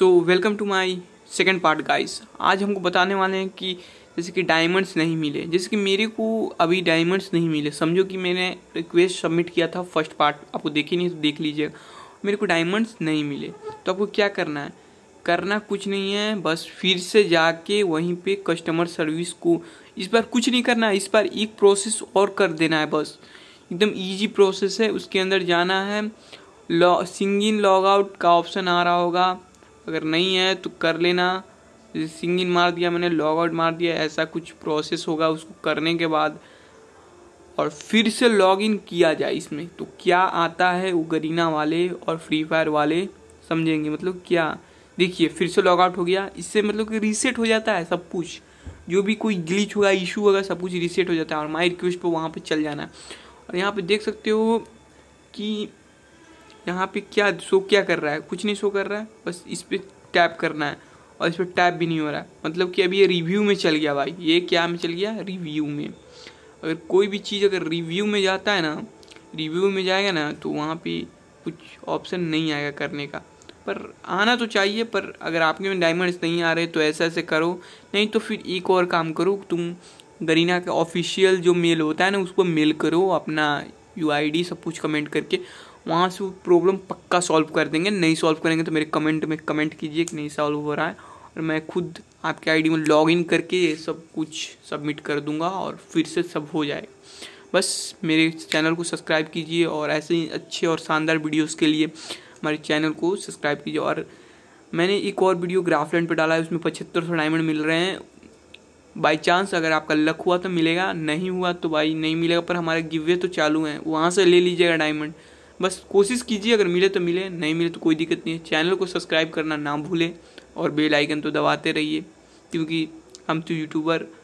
so welcome to my second part guys आज हमको बताने वाले हैं कि जैसे कि डायमंड्स नहीं मिले जैसे कि मेरे को अभी डायमंड्स नहीं मिले समझो कि मैंने रिक्वेस्ट सबमिट किया था फर्स्ट पार्ट आपको देखे नहीं तो देख लीजिएगा मेरे को डायमंड्स नहीं मिले तो आपको क्या करना है करना कुछ नहीं है बस फिर से जाके वहीं पे कस्टमर सर्विस को इस बार कुछ नहीं करना है इस बार एक प्रोसेस और कर देना है बस एकदम इजी प्रोसेस है उसके अंदर जाना है लॉ सिंग लॉग आउट का ऑप्शन आ रहा होगा अगर नहीं है तो कर लेना जैसे सिंग इन मार दिया मैंने लॉग आउट मार दिया ऐसा कुछ प्रोसेस होगा उसको करने के बाद और फिर से लॉग इन किया जाए इसमें तो क्या आता है वो गरीना वाले और फ्री फायर वाले समझेंगे मतलब क्या देखिए फिर से लॉग आउट हो गया इससे मतलब कि रीसेट हो जाता है सब कुछ जो भी कोई ग्लिच होगा इशू होगा सब कुछ रीसेट हो जाता है और माई रिक्वेस्ट पर वहाँ पर चल जाना है और यहाँ पर देख सकते हो कि यहाँ पे क्या शो क्या कर रहा है कुछ नहीं शो कर रहा है बस इस पर टैप करना है और इस पर टैप भी नहीं हो रहा है मतलब कि अभी ये रिव्यू में चल गया भाई ये क्या में चल गया रिव्यू में अगर कोई भी चीज़ अगर रिव्यू में जाता है ना रिव्यू में जाएगा ना तो वहाँ पे कुछ ऑप्शन नहीं आएगा करने का पर आना तो चाहिए पर अगर आपके में डायमंड्स नहीं आ रहे तो ऐसे ऐसे करो नहीं तो फिर एक और काम करो तुम गरीना का ऑफिशियल जो मेल होता है ना उसको मेल करो अपना यू आई डी सब कुछ कमेंट करके वहाँ से वो प्रॉब्लम पक्का सॉल्व कर देंगे नहीं सॉल्व करेंगे तो मेरे कमेंट में कमेंट कीजिए कि नहीं सॉल्व हो रहा है और मैं खुद आपके आईडी में लॉग इन करके ये सब कुछ सबमिट कर दूंगा और फिर से सब हो जाए बस मेरे चैनल को सब्सक्राइब कीजिए और ऐसे ही अच्छे और शानदार वीडियोस के लिए हमारे चैनल को सब्सक्राइब कीजिए और मैंने एक और वीडियो ग्राफलैंड पे डाला है उसमें पचहत्तर सौ डायमंड मिल रहे हैं बाई चांस अगर आपका लक हुआ तो मिलेगा नहीं हुआ तो भाई नहीं मिलेगा पर हमारे गिवे तो चालू हैं वहाँ से ले लीजिएगा डायमंड बस कोशिश कीजिए अगर मिले तो मिले नहीं मिले तो कोई दिक्कत नहीं है चैनल को सब्सक्राइब करना ना भूलें और बेल आइकन तो दबाते रहिए क्योंकि हम तो यूट्यूबर